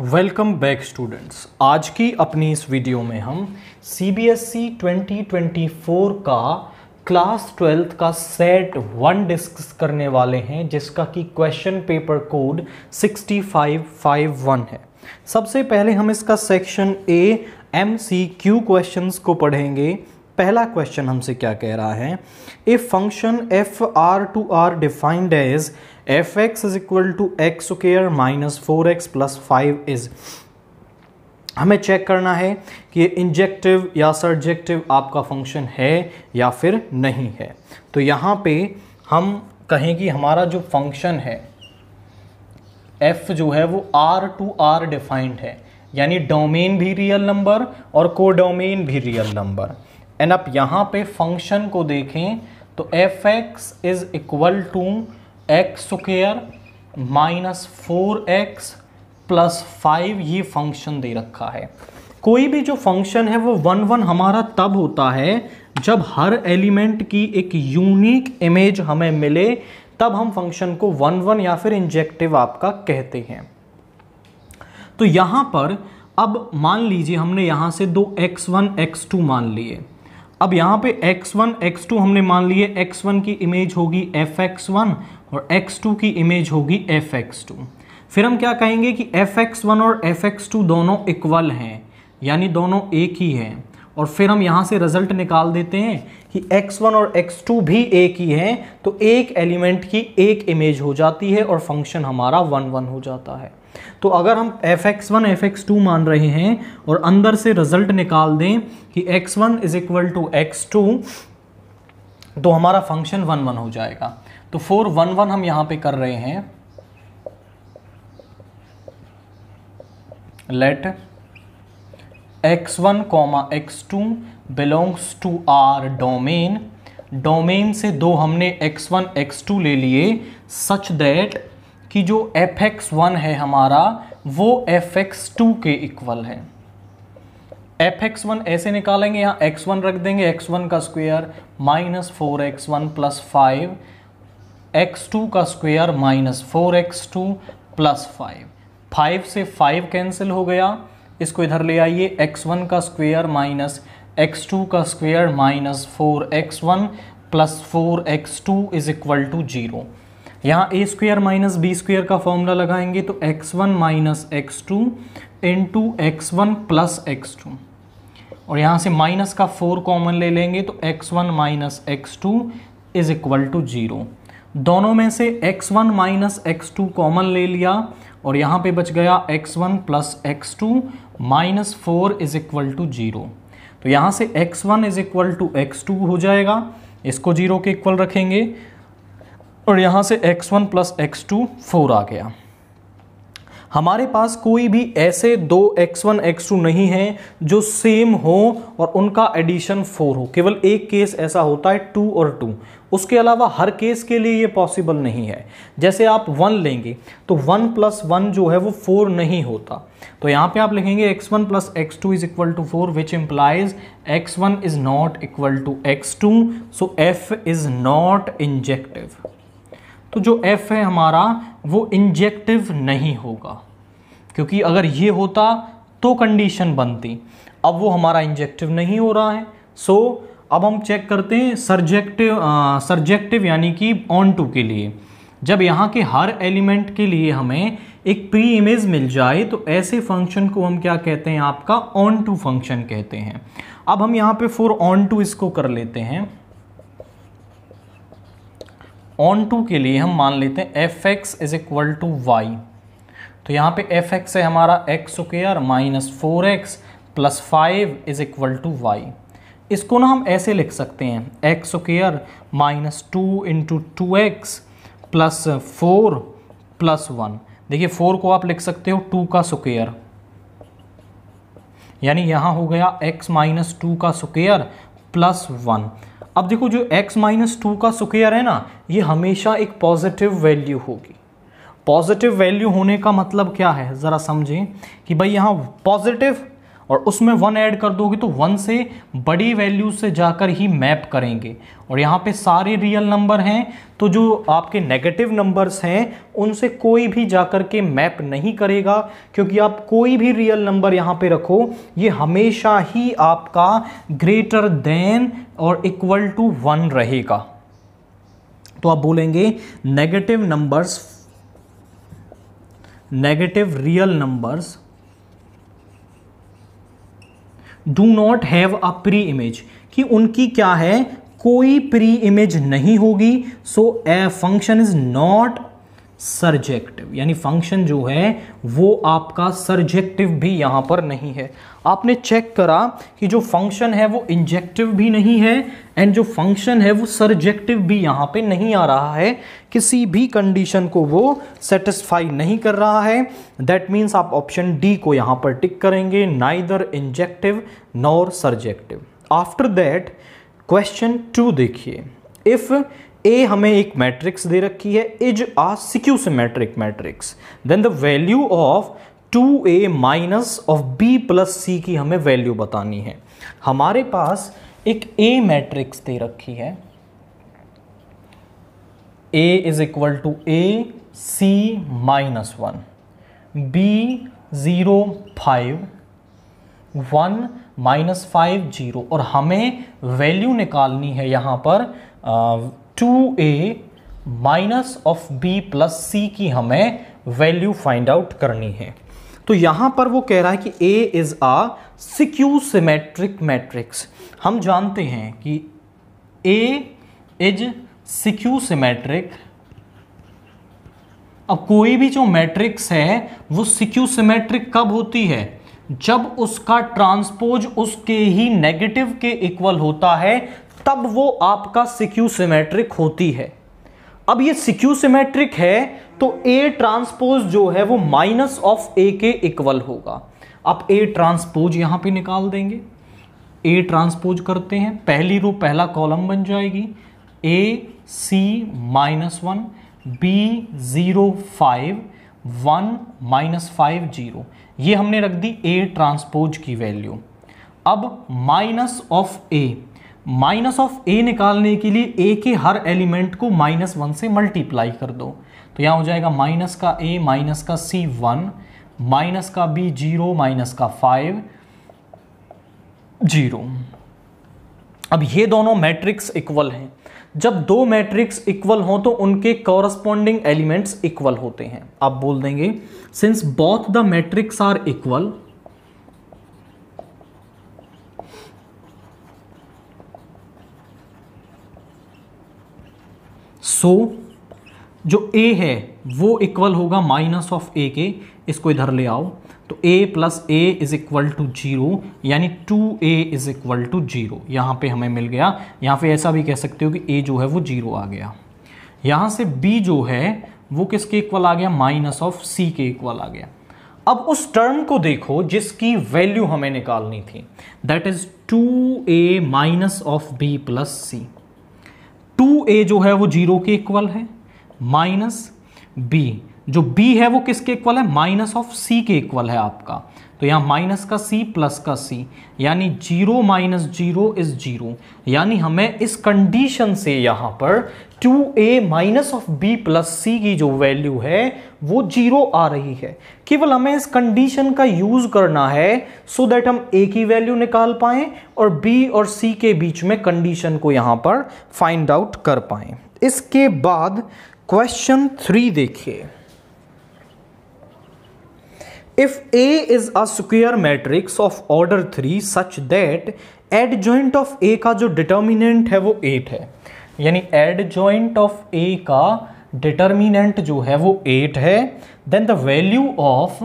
Welcome back students आज की अपनी इस वीडियो में हम C B S E twenty twenty four का क्लास ट्वेल्थ का सेट वन डिस्कस करने वाले हैं जिसका कि question paper code sixty five five one है सबसे पहले हम इसका section A M C Q question को पढ़ेंगे पहला क्वेश्चन हमसे क्या कह रहा है a function f R to R defined as f x is equal to x square minus four x plus five is हमें चेक करना है कि ये इंजेक्टिव या सर्जेक्टिव आपका फंक्शन है या फिर नहीं है तो यहाँ पे हम कहें कि हमारा जो फंक्शन है एफ़ जो है वो आर टू आर डिफाइंड है यानी डोमेन भी रियल नंबर और को डोमेन भी रियल नंबर एंड आप यहाँ पे फंक्शन को देखें तो f x is equal to x square minus four x plus five ये फंक्शन दे रखा है कोई भी जो फंक्शन है वो वन वन हमारा तब होता है जब हर एलिमेंट की एक यूनिक इमेज हमें मिले तब हम फंक्शन को वन वन या फिर इंजेक्टिव आपका कहते हैं तो यहाँ पर अब मान लीजिए हमने यहाँ से दो एक्स वन एक्स टू मान लिए अब यहाँ पे एक्स टू हमने मान लिए वन की इमेज होगी एफ एक्स वन और x2 की इमेज होगी टू फिर हम क्या कहेंगे कि वन और टू दोनों इक्वल हैं यानी दोनों एक ही हैं और फिर हम यहाँ से रिजल्ट निकाल देते हैं कि x1 और x2 भी एक ही हैं तो एक एलिमेंट की एक इमेज हो जाती है और फंक्शन हमारा वन वन हो जाता है तो अगर हम f x one f x two मान रहे हैं और अंदर से रिजल्ट निकाल दें कि x one is equal to x two तो हमारा फंक्शन वन वन हो जाएगा तो फोर वन वन हम यहां पे कर रहे हैं let x one comma x two belongs to R domain domain से दो हमने एक्स वन एक्स टू ले लिए सच दैट कि जो एफ एक्स वन है हमारा वो एफ एक्स टू के इक्वल है एफ एक्स वन ऐसे निकालेंगे यहाँ एक्स वन रख देंगे एक्स वन का square minus four x one plus five x two का square minus four x two plus five five से फाइव कैंसिल हो गया इसको इधर ले आइए एक्स वन का स्क्वेयर माइनस एक्स टू का square minus four x one plus four x two is equal to zero यहाँ a square minus b square का फॉर्मूला लगाएंगे तो x one minus x two into x one plus x two और यहाँ से minus का four common ले लेंगे तो x one minus x two is equal to zero दोनों में से x1 one minus x common ले लिया और यहाँ पे बच गया x1 one plus x two minus four is equal to zero तो यहाँ से x1 one is equal to x हो जाएगा इसको जीरो के इक्वल रखेंगे और यहाँ से x1 one plus x two four आ गया हमारे पास कोई भी ऐसे दो x1 x2 नहीं हैं जो सेम हो और उनका एडिशन फोर हो केवल एक केस ऐसा होता है टू और टू उसके अलावा हर केस के लिए ये पॉसिबल नहीं है जैसे आप वन लेंगे तो वन प्लस वन जो है वो फोर नहीं होता तो यहाँ पे आप लिखेंगे x one plus x two is equal to four which implies x one is not equal to x two so f is not injective तो जो एफ है हमारा वो इंजेक्टिव नहीं होगा क्योंकि अगर ये होता तो कंडीशन बनती अब वो हमारा इंजेक्टिव नहीं हो रहा है सो अब हम चेक करते हैं सर्जेक्टिव सर्जेक्टिव यानी कि ऑन टू के लिए जब यहाँ के हर एलिमेंट के लिए हमें एक प्री इमेज मिल जाए तो ऐसे फंक्शन को हम क्या कहते हैं आपका ऑन टू फंक्शन कहते हैं अब हम यहाँ पे फोर ऑन टू इसको कर लेते हैं ऑन टू के लिए हम मान लेते हैं f x is equal to y तो यहाँ पे एफ एक्स है हमारा x square minus four x plus five is equal to y इसको ना हम ऐसे लिख सकते हैं x square minus two into two x plus four plus one देखिए फोर को आप लिख सकते हो टू का स्क्र यानी यहाँ हो गया x माइनस टू का स्क्र प्लस वन अब देखो जो x माइनस टू का स्क्र है ना ये हमेशा एक पॉजिटिव वैल्यू होगी पॉजिटिव वैल्यू होने का मतलब क्या है ज़रा समझें कि भाई यहाँ पॉजिटिव और उसमें वन ऐड कर दोगे तो वन से बड़ी वैल्यू से जाकर ही मैप करेंगे और यहाँ पे सारे रियल नंबर हैं तो जो आपके नेगेटिव नंबर्स हैं उनसे कोई भी जाकर के मैप नहीं करेगा क्योंकि आप कोई भी रियल नंबर यहाँ पे रखो ये हमेशा ही आपका ग्रेटर देन और इक्वल टू वन रहेगा तो आप बोलेंगे negative numbers negative real numbers do not have a pre image कि उनकी क्या है कोई प्री इमेज नहीं होगी so a function is not surjective यानी फंक्शन जो है वो आपका सर्जेक्टिव भी यहाँ पर नहीं है आपने चेक करा कि जो फंक्शन है वो इंजेक्टिव भी नहीं है एंड जो फंक्शन है वो सर्जेक्टिव भी यहाँ पे नहीं आ रहा है किसी भी कंडीशन को वो सेटिस्फाई नहीं कर रहा है दैट मीन्स आप ऑप्शन डी को यहाँ पर टिक करेंगे neither injective nor surjective after that question two देखिए इफ़ ए हमें एक मैट्रिक्स दे रखी है is a skew symmetric matrix then the value of two a minus of b plus c की हमें वैल्यू बतानी है हमारे पास एक ए मैट्रिक्स दे रखी है a is equal to A c minus one b zero five one minus five zero और हमें वैल्यू निकालनी है यहां पर ah, uh, two a minus of b plus c की हमें वैल्यू फाइंड आउट करनी है तो यहां पर वो कह रहा है कि a is a skew symmetric matrix हम जानते हैं कि ए इज सिक्यू सिमेट्रिक अब कोई भी जो मैट्रिक्स है वो सिक्यू सिमेट्रिक कब होती है जब उसका ट्रांसपोज उसके ही नेगेटिव के इक्वल होता है तब वो आपका सिक्यू सिमेट्रिक होती है अब ये सिक्यू सिमेट्रिक है तो ए ट्रांसपोज जो है वो माइनस ऑफ ए के इक्वल होगा आप ए ट्रांसपोज यहाँ पे निकाल देंगे ए ट्रांसपोज करते हैं पहली रो पहला कॉलम बन जाएगी a c minus one b zero five one minus five zero ये हमने रख दी ए ट्रांसपोज की वैल्यू अब minus of a minus of a निकालने के लिए ए के हर एलिमेंट को माइनस वन से मल्टीप्लाई कर दो तो यहाँ हो जाएगा माइनस का ए माइनस का सी वन माइनस का बी जीरो माइनस का फाइव जीरो अब ये दोनों मैट्रिक्स इक्वल हैं जब दो मैट्रिक्स इक्वल हों तो उनके कॉरस्पॉन्डिंग एलिमेंट्स इक्वल होते हैं आप बोल देंगे since both the matrix are equal so so, जो ए है वो इक्वल होगा माइनस ऑफ ए के इसको इधर ले आओ तो a plus a is equal to zero यानी two a is equal to zero यहाँ पर हमें मिल गया यहाँ पे ऐसा भी कह सकते हो कि a जो है वो जीरो आ गया यहाँ से b जो है वो किसके इक्वल आ गया माइनस ऑफ c के इक्वल आ गया अब उस टर्म को देखो जिसकी वैल्यू हमें निकालनी थी that is two a minus of b plus c two a जो है वो जीरो के इक्वल है माइनस बी जो b है वो किसके इक्वल है माइनस ऑफ c के इक्वल है आपका तो यहाँ माइनस का c प्लस का c यानी zero minus zero is zero यानी हमें इस कंडीशन से यहाँ पर 2a a minus of b plus c की जो वैल्यू है वो जीरो आ रही है केवल हमें इस कंडीशन का यूज करना है सो so दैट हम a की वैल्यू निकाल पाए और b और c के बीच में कंडीशन को यहाँ पर फाइंड आउट कर पाए इसके बाद क्वेश्चन थ्री देखिए If A is a square matrix of order three such that adjoint of A का जो determinant है वो एट है यानी adjoint of A का determinant जो है वो एट है then the value of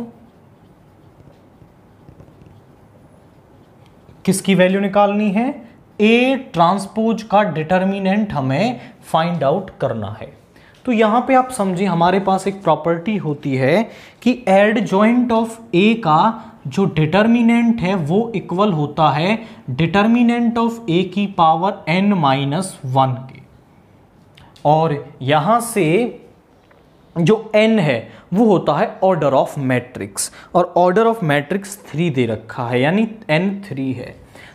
किसकी वैल्यू निकालनी है ए ट्रांसपोज का डिटर्मिनेंट हमें फाइंड आउट करना है तो यहाँ पे आप समझिए हमारे पास एक प्रॉपर्टी होती है कि एड जॉइंट ऑफ ए का जो डिटर्मिनेंट है वो इक्वल होता है डिटर्मिनेंट ऑफ ए की पावर एन माइनस वन के और यहाँ से जो एन है वो होता है ऑर्डर ऑफ मैट्रिक्स और ऑर्डर ऑफ मैट्रिक्स थ्री दे रखा है यानी एन थ्री है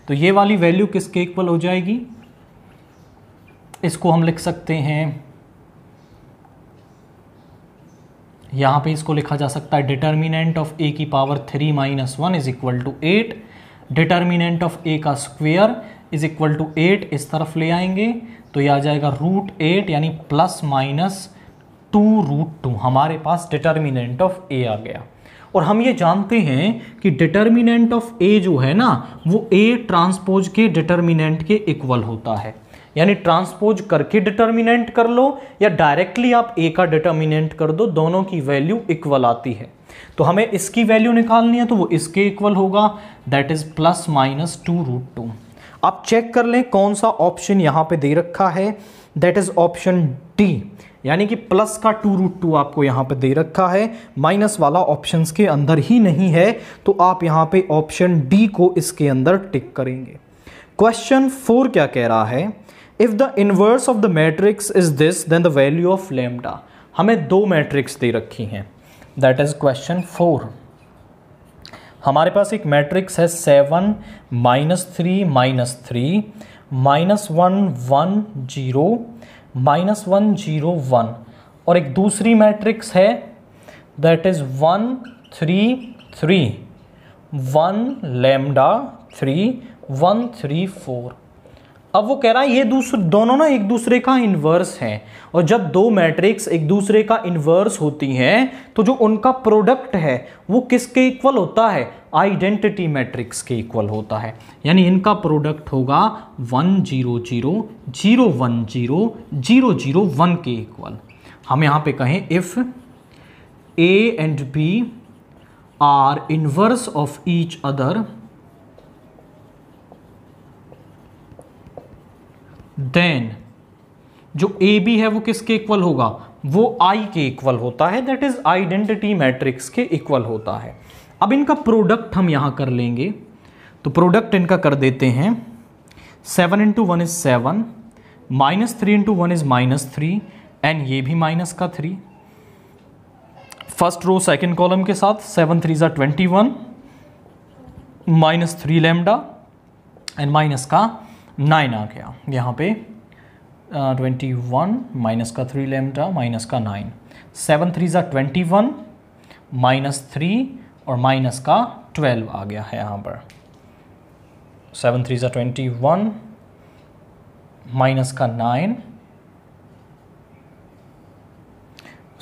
तो ये वाली वैल्यू किसके इक्वल हो जाएगी इसको हम लिख सकते हैं यहाँ पे इसको लिखा जा सकता है डिटर्मिनेंट ऑफ ए की power three minus one is equal to eight determinant of a का square is equal to eight इस तरफ ले आएंगे तो ये आ जाएगा रूट एट यानी plus minus two root two हमारे पास डिटर्मिनेंट ऑफ ए आ गया और हम ये जानते हैं कि डिटर्मिनेंट ऑफ ए जो है ना वो ए ट्रांसपोज के डिटर्मिनेंट के इक्वल होता है यानी ट्रांसपोज करके डिटर्मिनेंट कर लो या डायरेक्टली आप ए का डिटर्मिनेंट कर दो दोनों की वैल्यू इक्वल आती है तो हमें इसकी वैल्यू निकालनी है तो वो इसके इक्वल होगा that is plus minus two root two आप चेक कर लें कौन सा ऑप्शन यहाँ पे दे रखा है दैट इज ऑप्शन डी यानी कि प्लस का टू रूट टू आपको यहाँ पे दे रखा है माइनस वाला ऑप्शन के अंदर ही नहीं है तो आप यहाँ पे ऑप्शन डी को इसके अंदर टिक करेंगे क्वेश्चन फोर क्या कह रहा है if the inverse of the matrix is this then the value of lambda हमें दो मैट्रिक्स दे रखी हैं दैट इज़ क्वेश्चन फोर हमारे पास एक मैट्रिक्स है seven minus three minus three minus one one zero minus one zero one और एक दूसरी मैट्रिक्स है that is one three three one lambda three one three four अब वो कह रहा है ये दूसरे दोनों ना एक दूसरे का इन्वर्स है और जब दो मैट्रिक्स एक दूसरे का इन्वर्स होती हैं तो जो उनका प्रोडक्ट है वो किसके इक्वल होता है आइडेंटिटी मैट्रिक्स के इक्वल होता है यानी इनका प्रोडक्ट होगा one zero zero zero one zero zero zero one के इक्वल हम यहाँ पे कहें if A and B are inverse of each other then जो ए बी है वो किसके इक्वल होगा वो आई के इक्वल होता है दैट इज आइडेंटिटी मैट्रिक्स के इक्वल होता है अब इनका प्रोडक्ट हम यहां कर लेंगे तो प्रोडक्ट इनका कर देते हैं seven into one is seven minus three into one is minus three and ये भी माइनस का three first row second column के साथ सेवन थ्री ज़ा twenty one minus three lambda and minus का नाइन आ गया यहाँ पे ट्वेंटी वन माइनस का थ्री लेमटा माइनस का नाइन सेवन थ्री ज़ा ट्वेंटी वन माइनस थ्री और माइनस का ट्वेल्व आ गया है यहाँ पर सेवन थ्री ज़ा ट्वेंटी वन माइनस का नाइन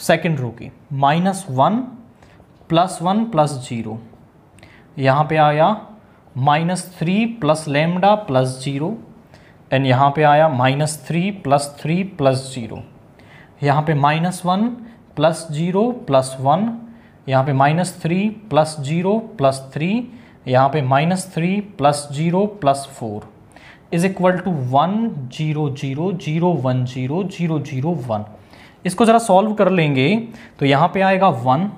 सेकेंड रो की minus one plus one plus zero यहाँ पे आया minus three plus lambda plus zero and यहाँ पे आया minus three plus three plus zero यहाँ पे minus one plus zero plus one यहाँ पे minus three plus zero plus three यहाँ पे minus three plus zero plus four is equal to one zero zero zero one zero zero zero one इसको ज़रा solve कर लेंगे तो यहाँ पे आएगा वन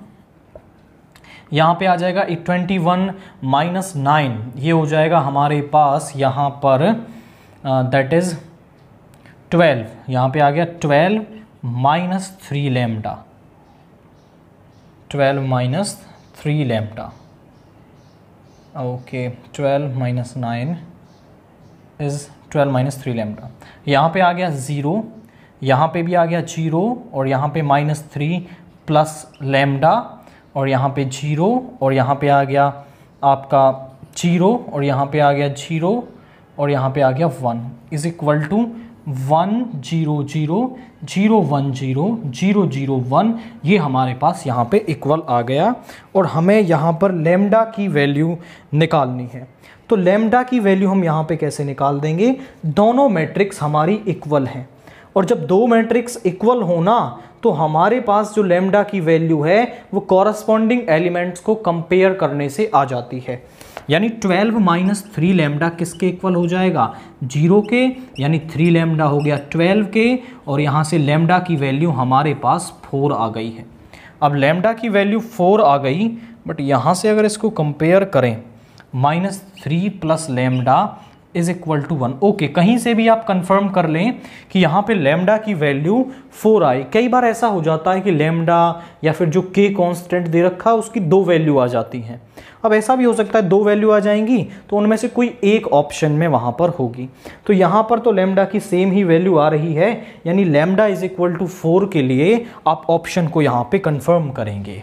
यहाँ पे आ जाएगा ट्वेंटी वन माइनस नाइन ये हो जाएगा हमारे पास यहाँ पर दैट इज़ ट्वेल्व यहाँ पे आ गया twelve minus three lambda twelve minus three lambda okay twelve minus nine is twelve minus three lambda यहाँ पे आ गया ज़ीरो यहाँ पे भी आ गया जीरो और यहाँ पे माइनस थ्री प्लस लेमडा और यहाँ पे जीरो और यहाँ पे आ गया आपका जीरो और यहाँ पे आ गया जीरो और यहाँ पे आ गया one is equal to one zero zero zero one zero zero zero one ये हमारे पास यहाँ पे इक्वल आ गया और हमें यहाँ पर लेमडा की वैल्यू निकालनी है तो लेमडा की वैल्यू हम यहाँ पे कैसे निकाल देंगे दोनों मैट्रिक्स हमारी इक्वल हैं और जब दो मैट्रिक्स इक्वल होना तो हमारे पास जो लेमडा की वैल्यू है वो कॉरस्पॉन्डिंग एलिमेंट्स को कंपेयर करने से आ जाती है यानी 12 माइनस थ्री लेमडा किसके इक्वल हो जाएगा जीरो के यानी थ्री लेमडा हो गया 12 के और यहाँ से लेमडा की वैल्यू हमारे पास फोर आ गई है अब लेमडा की वैल्यू फोर आ गई बट यहाँ से अगर इसको कंपेयर करें minus three plus lambda is equal to one okay कहीं से भी आप कंफर्म कर लें कि यहाँ पे लेमडा की वैल्यू फोर आए कई बार ऐसा हो जाता है कि लेमडा या फिर जो के कांस्टेंट दे रखा है उसकी दो वैल्यू आ जाती हैं अब ऐसा भी हो सकता है दो वैल्यू आ जाएंगी तो उनमें से कोई एक ऑप्शन में वहाँ पर होगी तो यहाँ पर तो लेमडा की सेम ही वैल्यू आ रही है यानी lambda is equal to four के लिए आप ऑप्शन को यहाँ पर कंफर्म करेंगे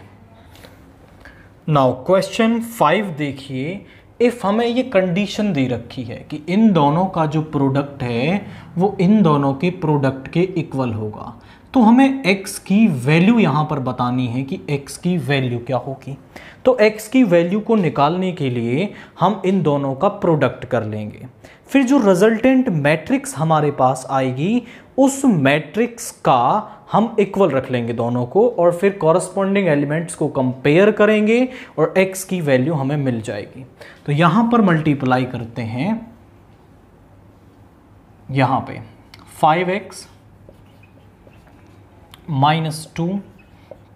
नाउ क्वेश्चन फाइव देखिए इफ़ हमें ये कंडीशन दे रखी है कि इन दोनों का जो प्रोडक्ट है वो इन दोनों के प्रोडक्ट के इक्वल होगा तो हमें x की वैल्यू यहाँ पर बतानी है कि x की वैल्यू क्या होगी तो x की वैल्यू को निकालने के लिए हम इन दोनों का प्रोडक्ट कर लेंगे फिर जो रिजल्टेंट मैट्रिक्स हमारे पास आएगी उस मैट्रिक्स का हम इक्वल रख लेंगे दोनों को और फिर कॉरस्पॉन्डिंग एलिमेंट्स को कंपेयर करेंगे और एक्स की वैल्यू हमें मिल जाएगी तो यहाँ पर मल्टीप्लाई करते हैं यहाँ पे 5x x minus two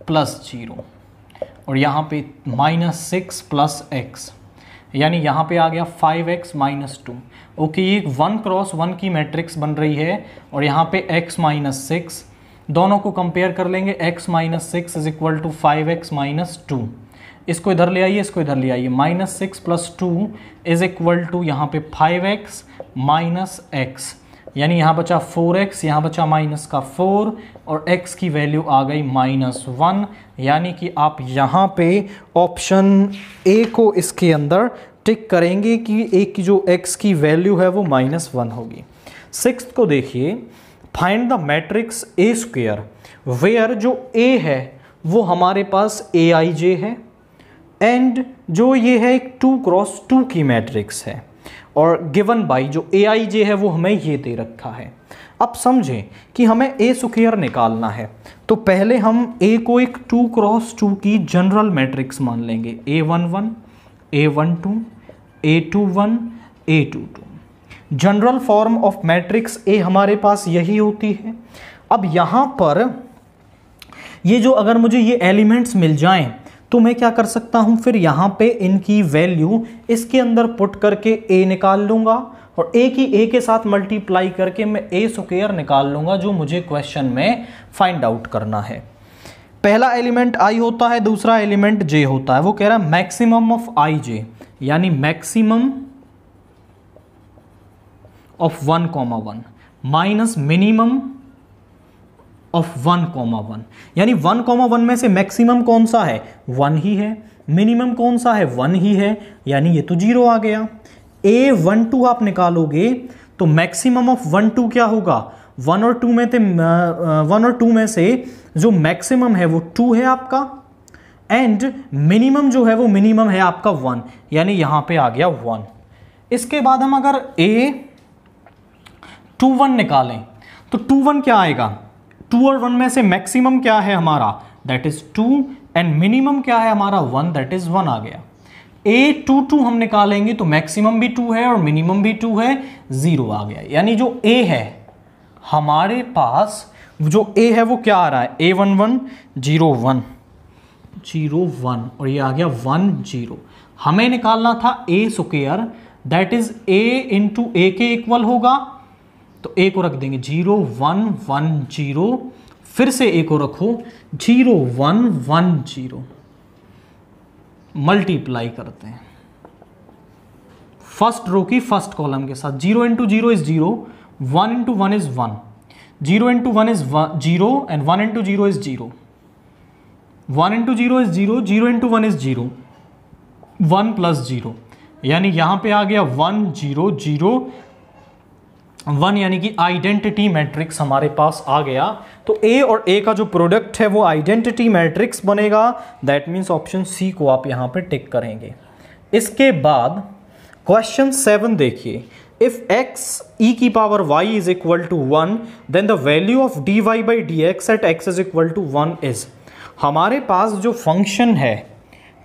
plus zero और यहाँ पे माइनस सिक्स प्लस एक्स यानी यहाँ पे आ गया 5x x minus two okay ये वन क्रॉस वन की मैट्रिक्स बन रही है और यहाँ पे x माइनस सिक्स दोनों को कंपेयर कर लेंगे x minus six is equal to five x minus two इसको इधर ले आइए इसको इधर ले आइए minus six plus two is equal to यहाँ पे फाइव एक्स माइनस एक्स यानी यहाँ बचा फोर एक्स यहाँ बचा माइनस का फोर और एक्स की वैल्यू आ गई माइनस वन यानी कि आप यहाँ पे ऑप्शन ए को इसके अंदर टिक करेंगे कि एक की जो एक्स की वैल्यू है वो माइनस वन होगी सिक्स को देखिए find the matrix A square where जो ए है वो हमारे पास ए आई जे है एंड जो ये है एक टू क्रॉस टू की मैट्रिक्स है और गिवन बाई जो ए आई जे है वो हमें ये दे रखा है अब समझें कि हमें ए स्क्वेयर निकालना है तो पहले हम ए को एक टू क्रॉस टू की जनरल मैट्रिक्स मान लेंगे A one one A one two A two one A two two general form of matrix A हमारे पास यही होती है अब यहाँ पर ये जो अगर मुझे ये एलिमेंट्स मिल जाएं तो मैं क्या कर सकता हूँ फिर यहाँ पे इनकी वैल्यू इसके अंदर पुट करके ए निकाल लूँगा और ए की ए के साथ मल्टीप्लाई करके मैं ए स्क्वेयर निकाल लूँगा जो मुझे क्वेश्चन में फाइंड आउट करना है पहला एलिमेंट आई होता है दूसरा एलिमेंट जे होता है वो कह रहा है मैक्सिमम ऑफ आई जे यानी maximum of one comma one minus minimum of one comma one यानी वन कॉमा वन में से मैक्सिमम कौन सा है वन ही है मिनिमम कौन सा है वन ही है यानी ये तो जीरो आ गया ए वन टू आप निकालोगे तो मैक्सिमम ऑफ वन टू क्या होगा वन और टू में थे वन और टू में से जो मैक्सिमम है वो टू है आपका एंड मिनिमम जो है वो मिनिमम है आपका वन यानी यहां पे आ गया वन इसके बाद हम अगर ए टू वन निकालें तो टू वन क्या आएगा टू और वन में से मैक्सिमम क्या है हमारा that is two and minimum क्या है हमारा वन दैट इज वन आ गया ए टू टू हम निकालेंगे तो मैक्सिमम भी टू है और मिनिमम भी टू है जीरो आ गया यानी जो ए है हमारे पास जो ए है वो क्या आ रहा है ए one one zero one zero one और ये आ गया वन जीरो हमें निकालना था A square that is A into A के इक्वल होगा तो ए को रख देंगे जीरो वन वन जीरो फिर से ए को रखो zero one one zero multiply करते हैं फर्स्ट रो की फर्स्ट कॉलम के साथ zero into zero is zero one into one is one zero into one is zero and one into zero is zero one into zero is zero zero into one is zero one plus zero यानी यहां पे आ गया one zero zero one यानी कि identity matrix हमारे पास आ गया तो ए और ए का जो प्रोडक्ट है वो आइडेंटिटी मैट्रिक्स बनेगा दैट मीन्स ऑप्शन सी को आप यहाँ पे टिक करेंगे इसके बाद क्वेश्चन सेवन देखिए if x e की power y is equal to 1 then the value of dy d x at x is equal to one is हमारे पास जो फंक्शन है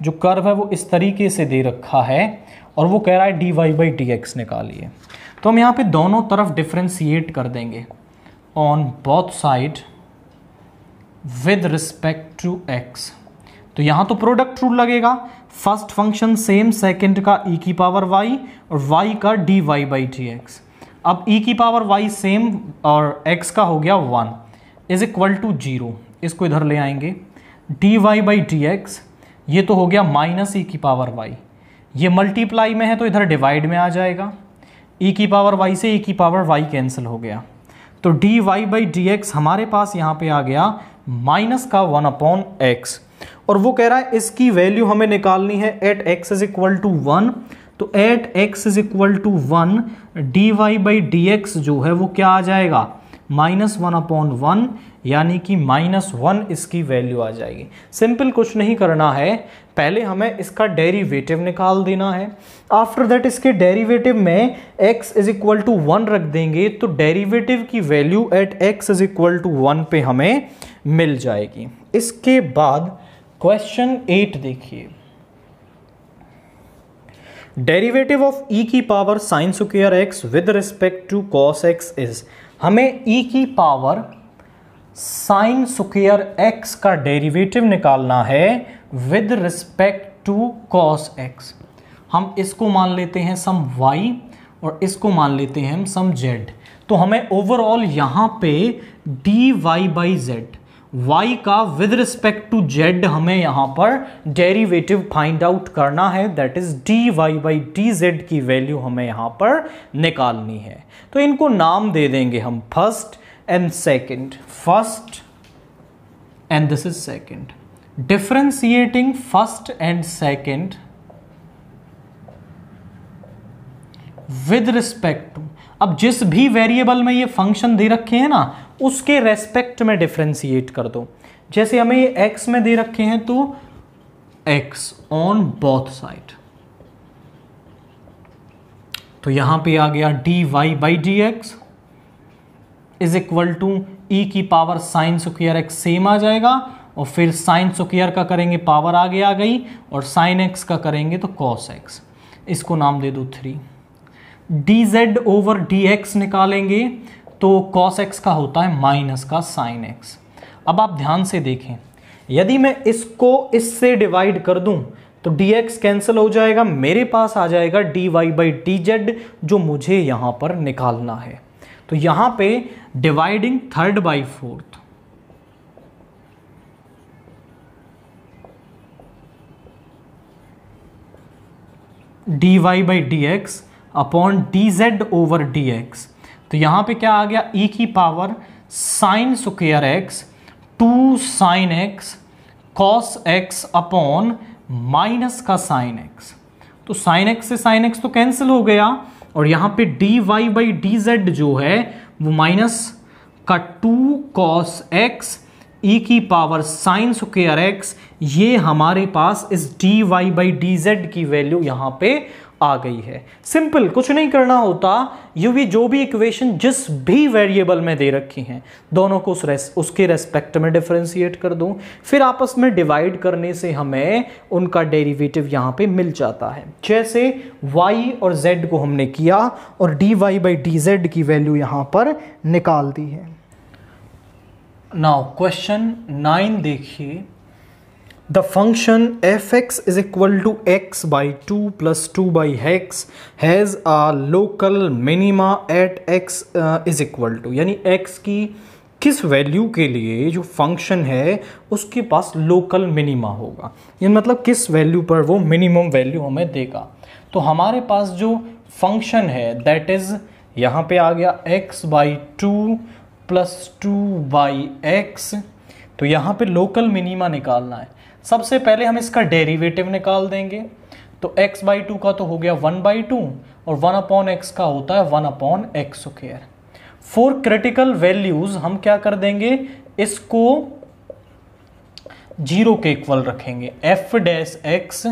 जो कर्व है वो इस तरीके से दे रखा है और वो कह रहा है d y by d x निकालिए तो हम यहाँ पे दोनों तरफ डिफ्रेंशिएट कर देंगे on both side with respect to x तो यहाँ तो प्रोडक्ट रूल लगेगा फर्स्ट फंक्शन सेम सेकंड का e की पावर y और y का d y by d x अब e की पावर y सेम और x का हो गया one is equal to zero इसको इधर ले आएंगे d y by d x ये तो हो गया माइनस ई e की पावर वाई ये मल्टीप्लाई में है तो इधर डिवाइड में आ जाएगा ई e की पावर वाई से ई e की पावर वाई कैंसिल हो गया तो d y by d x हमारे पास यहाँ पे आ गया माइनस का वन अपॉन एक्स और वो कह रहा है इसकी वैल्यू हमें निकालनी है at x is equal to one तो at x is equal to one d y by d x जो है वो क्या आ जाएगा माइनस वन अपॉन वन यानी कि माइनस वन इसकी वैल्यू आ जाएगी सिंपल कुछ नहीं करना है पहले हमें इसका डेरिवेटिव निकाल देना है आफ्टर दैट इसके डेरिवेटिव में x is equal to one रख देंगे तो डेरिवेटिव की value at x is equal to one पे हमें मिल जाएगी इसके बाद क्वेश्चन एट देखिए डेरिवेटिव ऑफ ई की power sine square x with respect to cos x is हमें ई e की पावर साइन स्क्र एक्स का डेरिवेटिव निकालना है with respect to cos x हम इसको मान लेते हैं सम वाई और इसको मान लेते हैं हम सम जेड तो हमें ओवरऑल यहाँ पे d y by z y का विद रिस्पेक्ट टू z हमें यहां पर डेरिवेटिव फाइंड आउट करना है that is d y by d z की वैल्यू हमें यहां पर निकालनी है तो इनको नाम दे देंगे हम first and second first and this is second differentiating first and second with respect to अब जिस भी वेरिएबल में ये फंक्शन दे रखे हैं ना उसके रेस्पेक्ट में डिफ्रेंसीट कर दो जैसे हमें ये एक्स में दे रखे हैं तो एक्स ऑन बोथ साइड तो यहां पे आ गया d y by d x is equal to e की power sine square x same आ जाएगा और फिर साइन स्क्र का करेंगे पावर आगे आ गई और साइन एक्स का करेंगे तो कॉस एक्स इसको नाम दे दो three d z over d x निकालेंगे तो कॉस एक्स का होता है माइनस का साइन एक्स अब आप ध्यान से देखें यदि मैं इसको इससे डिवाइड कर दूं तो डी एक्स कैंसिल हो जाएगा मेरे पास आ जाएगा d y by d z जो मुझे यहां पर निकालना है तो यहां पे dividing third by fourth d y by d x upon d z over d x तो यहाँ पे क्या आ गया e की power sine square x two sine x cos x upon minus का साइन एक्स तो साइन एक्स से साइन एक्स तो कैंसिल हो गया और यहाँ पे d y by d z जो है वो माइनस का टू कॉस एक्स ई की पावर साइन स्क्र एक्स ये हमारे पास इस d y by d z की वैल्यू यहाँ पे आ गई है सिंपल कुछ नहीं करना होता यू भी जो भी इक्वेशन जिस भी वेरिएबल में दे रखी हैं दोनों को उस रेस उसके रेस्पेक्ट में डिफ्रेंसीट कर दूं फिर आपस में डिवाइड करने से हमें उनका डेरिवेटिव यहां पे मिल जाता है जैसे y और z को हमने किया और dy वाई बाई डी की वैल्यू यहां पर निकाल दी है नाउ क्वेश्चन नाइन देखिए the function fx is equal to x by 2 plus 2 by x has a local minima at x uh, is equal to यानी x की किस वैल्यू के लिए जो फंक्शन है उसके पास लोकल मिनिमा होगा यानी मतलब किस वैल्यू पर वो मिनिमम वैल्यू हमें देगा तो हमारे पास जो फंक्शन है दैट इज़ यहाँ पे आ गया x by two plus two by x तो यहाँ पे लोकल मिनिमा निकालना है सबसे पहले हम इसका डेरिवेटिव निकाल देंगे तो x बाई टू का तो हो गया वन बाई टू और वन अपॉन एक्स का होता है one upon x square four critical values हम क्या कर देंगे इसको जीरो के इक्वल रखेंगे f dash x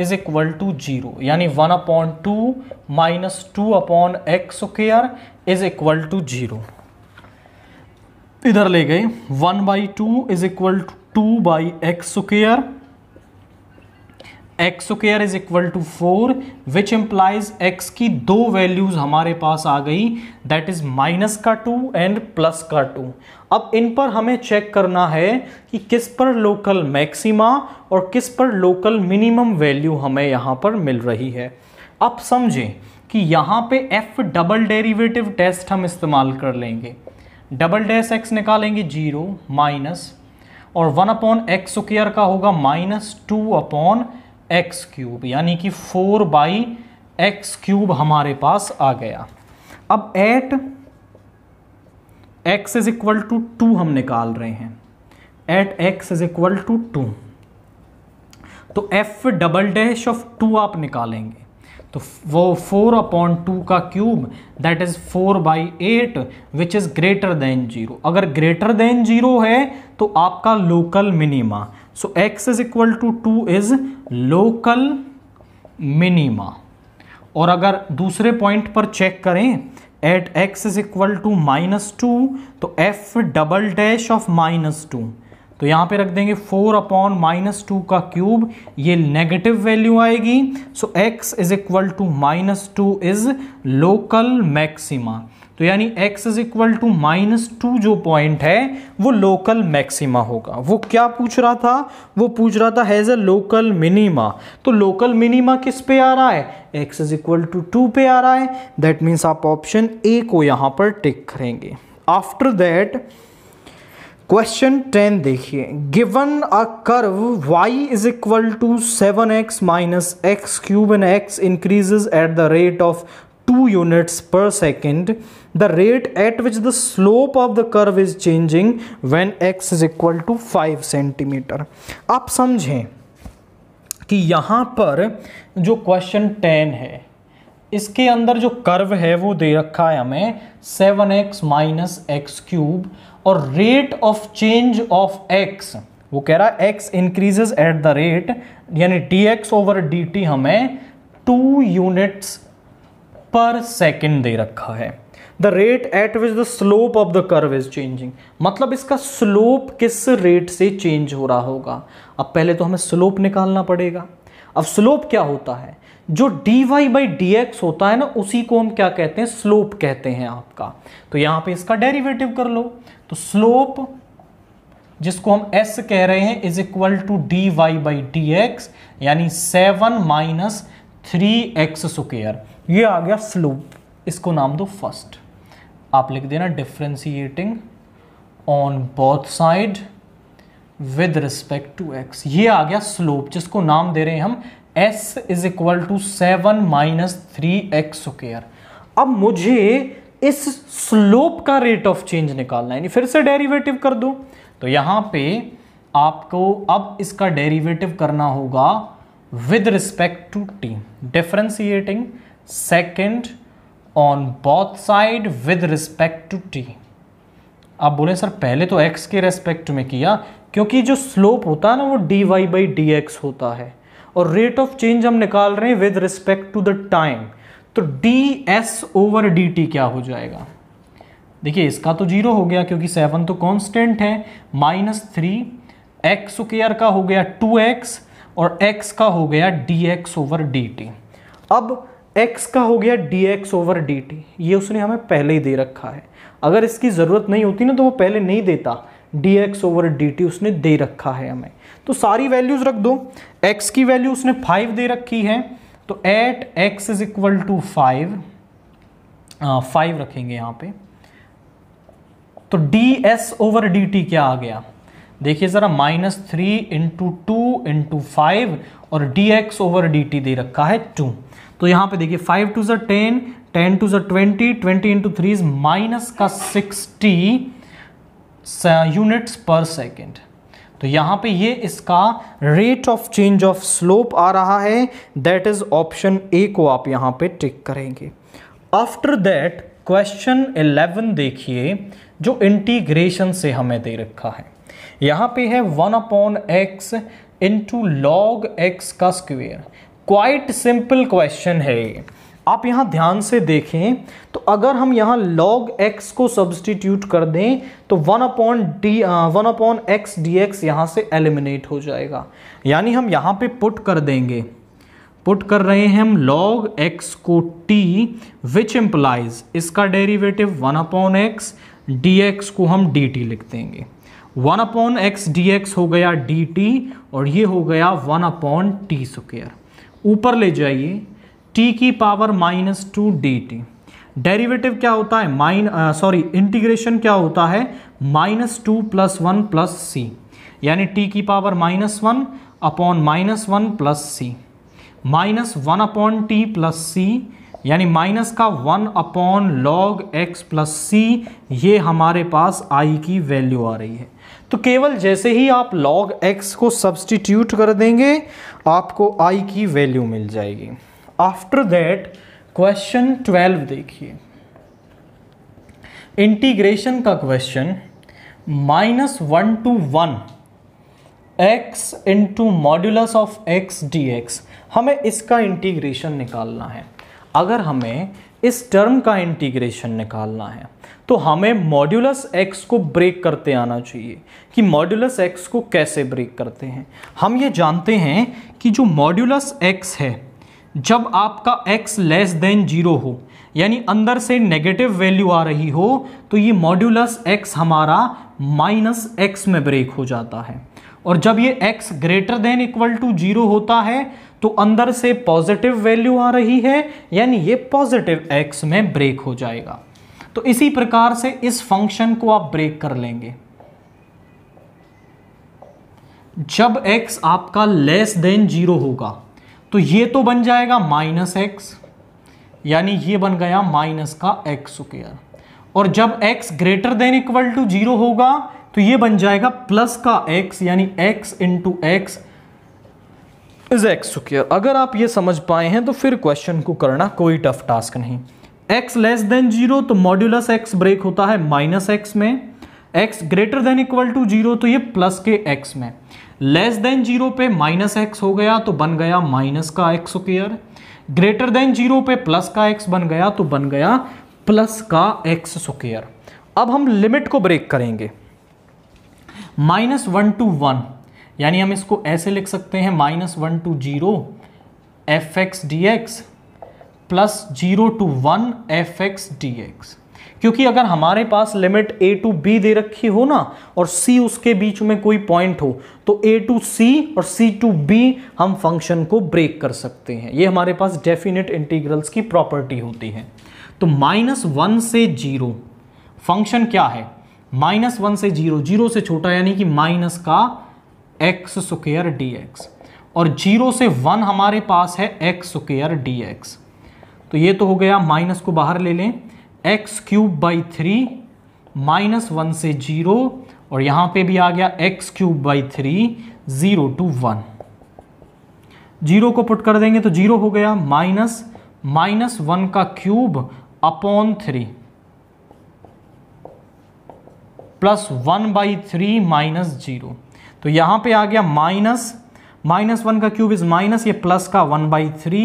is equal to zero यानी one upon two minus two upon x square is equal to zero इधर ले गए one by two is equal to two by x square x square is equal to four which implies x की दो values हमारे पास आ गई that is minus का टू एंड प्लस का टू अब इन पर हमें चेक करना है कि किस पर लोकल मैक्सिमा और किस पर लोकल मिनिमम वैल्यू हमें यहाँ पर मिल रही है अब समझें कि यहाँ पे एफ डबल डेरिवेटिव टेस्ट हम इस्तेमाल कर लेंगे डबल डैश एक्स निकालेंगे जीरो माइनस और वन अपॉन एक्स स्क्र का होगा minus two upon x cube यानी कि फोर बाई एक्स क्यूब हमारे पास आ गया अब at x is equal to two two निकाल रहे हैं at x is equal to two तो f double dash of two आप निकालेंगे तो वो फोर अपॉन टू का cube that is four by eight which is greater than zero अगर ग्रेटर देन जीरो है तो आपका local minima so x is equal to two is local minima और अगर दूसरे पॉइंट पर चेक करें eight x is equal to minus two तो f double dash of minus two तो यहाँ पे रख देंगे फोर अपॉन माइनस टू का क्यूब ये नेगेटिव वैल्यू आएगी so x is equal to minus two is local maxima तो यानी x is equal to minus two जो पॉइंट है वो लोकल मैक्सिमा होगा वो क्या पूछ रहा था वो पूछ रहा था हैज़ अ लोकल मिनिमा तो लोकल मिनिमा किस पे आ रहा है x is equal to two पे आ रहा है दैट मीन्स आप ऑप्शन ए को यहाँ पर टिक करेंगे आफ्टर दैट क्वेश्चन टेन देखिए given a curve y is equal to seven x minus x cube and x increases at the rate of two units per second the rate at which the slope of the curve is changing when x is equal to five centimetre आप समझें कि यहाँ पर जो question ten है इसके अंदर जो कर्व है वो दे रखा है हमें seven x minus x cube और rate of change of x वो कह रहा है x increases at the rate यानी d x over d t हमें टू यूनिट्स पर सेकेंड दे रखा है the rate at which the slope of the curve is changing मतलब इसका स्लोप किस रेट से चेंज हो रहा होगा अब पहले तो हमें स्लोप निकालना पड़ेगा अब स्लोप क्या होता है जो d y by d x होता है ना उसी को हम क्या कहते हैं स्लोप कहते हैं आपका तो यहाँ पे इसका डेरिवेटिव कर लो तो स्लोप जिसको हम एस कह रहे हैं is equal to d y by d x यानी seven minus three x square ये आ गया स्लोप इसको नाम दो फर्स्ट आप लिख देना differentiating on both side with respect to x ये आ गया स्लोप जिसको नाम दे रहे हैं हम s is equal to seven minus three x square अब मुझे इस स्लोप का रेट ऑफ चेंज निकालना है फिर से डेरिवेटिव कर दो तो यहां पे आपको अब इसका डेरिवेटिव करना होगा with respect to t differentiating second on both side with respect to t आप बोले सर पहले तो एक्स के रेस्पेक्ट में किया क्योंकि जो स्लोप होता है ना वो d y by d x होता है और रेट ऑफ चेंज हम निकाल रहे हैं with respect to the time तो d s over d t क्या हो जाएगा देखिए इसका तो जीरो हो गया क्योंकि सेवन तो कांस्टेंट है माइनस थ्री एक्स केयर का हो गया टू एक्स और एक्स का हो गया d x over d t अब एक्स का हो गया d x over d t ये उसने हमें पहले ही दे रखा है अगर इसकी ज़रूरत नहीं होती ना तो वो पहले नहीं देता dx एक्स ओवर डी उसने दे रखा है हमें तो सारी वैल्यूज़ रख दो एक्स की वैल्यू उसने फाइव दे रखी है तो at x is equal to five five रखेंगे यहाँ पे तो d s over d t क्या आ गया देखिए ज़रा minus three into two into five और dx x over d t दे रखा है टू तो यहाँ पे देखिए five twos ten ten twos twenty twenty into three is minus का सिक्सटी यूनिट्स पर सेकेंड तो यहाँ पे ये इसका rate of change of slope आ रहा है दैट इज ऑप्शन ए को आप यहाँ पे टिक करेंगे आफ्टर दैट क्वेश्चन 11 देखिए जो इंटीग्रेशन से हमें दे रखा है यहाँ पे है one upon x into log x का स्क्वेयर क्वाइट सिंपल क्वेश्चन है आप यहाँ ध्यान से देखें तो अगर हम यहाँ log x को सब्सटीट्यूट कर दें तो one upon d one upon x d x यहाँ से एलिमिनेट हो जाएगा यानी हम यहाँ पे पुट कर देंगे पुट कर रहे हैं हम log x को t विच एम्प्लाइज इसका derivative one upon x d x को हम डी टी लिख देंगे one upon x d x हो गया डी टी और ये हो गया वन अपॉन टी स्क्र ऊपर ले जाइए टी की power minus two d t derivative क्या होता है माइन सॉरी इंटीग्रेशन क्या होता है minus two plus one plus c यानी टी की power minus one upon minus one plus c minus one upon t plus c यानी माइनस का one upon log x plus c ये हमारे पास आई की वैल्यू आ रही है तो केवल जैसे ही आप log x को सब्सटीट्यूट कर देंगे आपको i की वैल्यू मिल जाएगी आफ्टर दैट क्वेश्चन ट्वेल्व देखिए इंटीग्रेशन का question minus one to one x into modulus of x d x हमें इसका इंटीग्रेशन निकालना है अगर हमें इस टर्म का इंटीग्रेशन निकालना है तो हमें मॉड्यूलस एक्स को ब्रेक करते आना चाहिए कि मॉड्यूलस एक्स को कैसे ब्रेक करते हैं हम ये जानते हैं कि जो मॉड्यूलस एक्स है जब आपका एक्स लेस देन जीरो हो यानी अंदर से नेगेटिव वैल्यू आ रही हो तो ये मॉड्यूलस एक्स हमारा माइनस एक्स में ब्रेक हो जाता है और जब ये x greater than equal to zero होता है तो अंदर से पॉजिटिव वैल्यू आ रही है यानी ये पॉजिटिव एक्स में ब्रेक हो जाएगा तो इसी प्रकार से इस फंक्शन को आप ब्रेक कर लेंगे जब एक्स आपका लेस देन जीरो होगा तो ये तो बन जाएगा माइनस एक्स यानी ये बन गया माइनस का एक्स स्क्र और जब x greater than equal to zero होगा तो ये बन जाएगा प्लस का एक्स यानी x into x is x square अगर आप ये समझ पाए हैं तो फिर क्वेश्चन को करना कोई टफ टास्क नहीं एक्स लेस देन जीरो तो मॉड्यूलस एक्स ब्रेक होता है माइनस एक्स में x greater than equal to zero तो ये प्लस के एक्स में लेस देन जीरो पे माइनस एक्स हो गया तो बन गया माइनस का x square greater than zero पे प्लस का एक्स बन गया तो बन गया प्लस का एक्स स्क्र अब हम लिमिट को ब्रेक करेंगे माइनस वन टू वन यानी हम इसको ऐसे लिख सकते हैं minus one to zero f x d x plus zero to one f x d x क्योंकि अगर हमारे पास लिमिट ए टू बी दे रखी हो ना और सी उसके बीच में कोई पॉइंट हो तो ए टू सी और सी टू बी हम फंक्शन को ब्रेक कर सकते हैं ये हमारे पास डेफिनेट इंटीग्रल्स की प्रॉपर्टी होती है तो माइनस वन से जीरो फंक्शन क्या है माइनस वन से जीरो जीरो से छोटा यानी कि माइनस का एक्स स्क्र डी एक्स और जीरो से वन हमारे पास है एक्स स्क्र डी एक्स तो ये तो हो गया माइनस को बाहर ले लें x cube by three minus one से जीरो और यहाँ पे भी आ गया x cube by three zero to one zero को पुट कर देंगे तो जीरो हो गया माइनस माइनस वन का cube upon three plus one by three minus zero तो यहां पे आ गया माइनस माइनस वन का क्यूब इज माइनस ये प्लस का वन बाई थ्री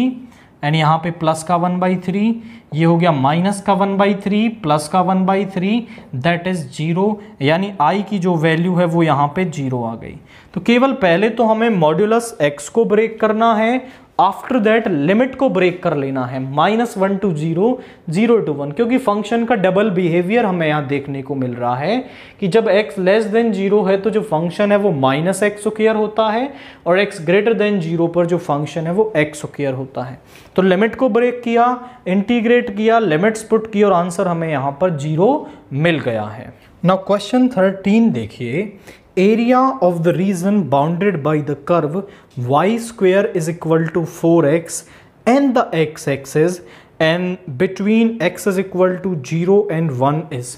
एंड यहाँ पे प्लस का वन बाई थ्री ये हो गया माइनस का वन बाई थ्री प्लस का one by three that is zero यानी आई की जो वैल्यू है वो यहां पे जीरो आ गई तो केवल पहले तो हमें मॉड्यूलस एक्स को ब्रेक करना है आफ्टर दैट लिमिट को ब्रेक कर लेना है minus one to zero zero to one क्योंकि फंक्शन का डबल बिहेवियर हमें यहाँ देखने को मिल रहा है कि जब x लेस देन जीरो है तो जो फंक्शन है वो माइनस एक्स स्क्र होता है और x ग्रेटर देन जीरो पर जो फंक्शन है वो एक्स स्क्र होता है तो लिमिट को ब्रेक किया इंटीग्रेट किया लिमिट्स पुट की और आंसर हमें यहाँ पर जीरो मिल गया है नाउ क्वेश्चन थर्टीन देखिए area of the region bounded by the curve y square is equal to four x and the x axis and between x is equal to zero and one is